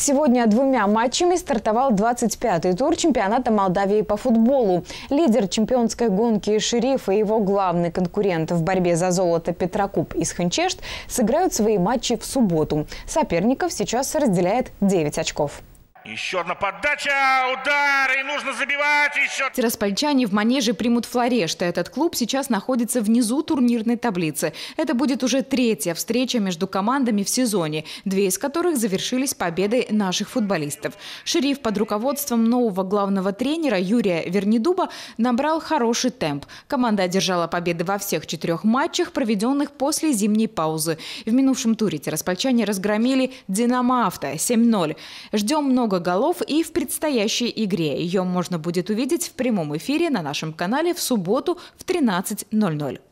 Сегодня двумя матчами стартовал 25-й тур чемпионата Молдавии по футболу. Лидер чемпионской гонки «Шериф» и его главный конкурент в борьбе за золото Петрокуб из Ханчешт сыграют свои матчи в субботу. Соперников сейчас разделяет 9 очков. Еще одна подача, удар! нужно забивать еще. Тираспольчане в манеже примут Флорешта. Этот клуб сейчас находится внизу турнирной таблицы. Это будет уже третья встреча между командами в сезоне, две из которых завершились победой наших футболистов. Шериф под руководством нового главного тренера Юрия Вернедуба набрал хороший темп. Команда одержала победы во всех четырех матчах, проведенных после зимней паузы. В минувшем туре тираспольчане разгромили «Динамо Авто» 7-0. Ждем много голов и в предстоящей игре. Ее можно можно будет увидеть в прямом эфире на нашем канале в субботу в 13.00.